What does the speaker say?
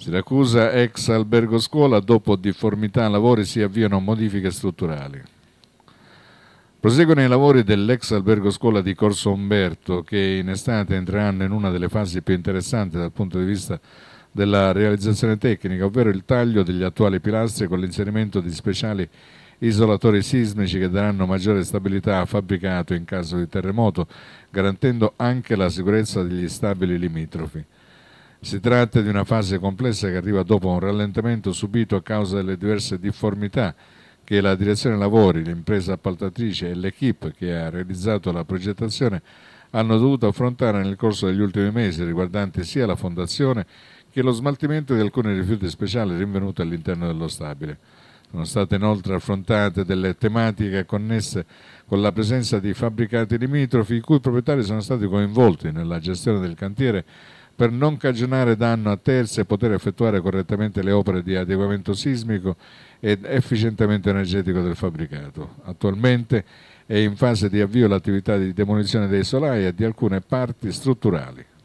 Siracusa, ex albergo scuola, dopo difformità lavori si avviano modifiche strutturali. Proseguono i lavori dell'ex albergo scuola di Corso Umberto, che in estate entreranno in una delle fasi più interessanti dal punto di vista della realizzazione tecnica, ovvero il taglio degli attuali pilastri con l'inserimento di speciali isolatori sismici che daranno maggiore stabilità a fabbricato in caso di terremoto, garantendo anche la sicurezza degli stabili limitrofi. Si tratta di una fase complessa che arriva dopo un rallentamento subito a causa delle diverse difformità che la direzione lavori, l'impresa appaltatrice e l'equipe che ha realizzato la progettazione hanno dovuto affrontare nel corso degli ultimi mesi riguardanti sia la fondazione che lo smaltimento di alcuni rifiuti speciali rinvenuti all'interno dello stabile. Sono state inoltre affrontate delle tematiche connesse con la presenza di fabbricati limitrofi i cui proprietari sono stati coinvolti nella gestione del cantiere per non cagionare danno a terze e poter effettuare correttamente le opere di adeguamento sismico ed efficientamento energetico del fabbricato. Attualmente è in fase di avvio l'attività di demolizione dei solai e di alcune parti strutturali.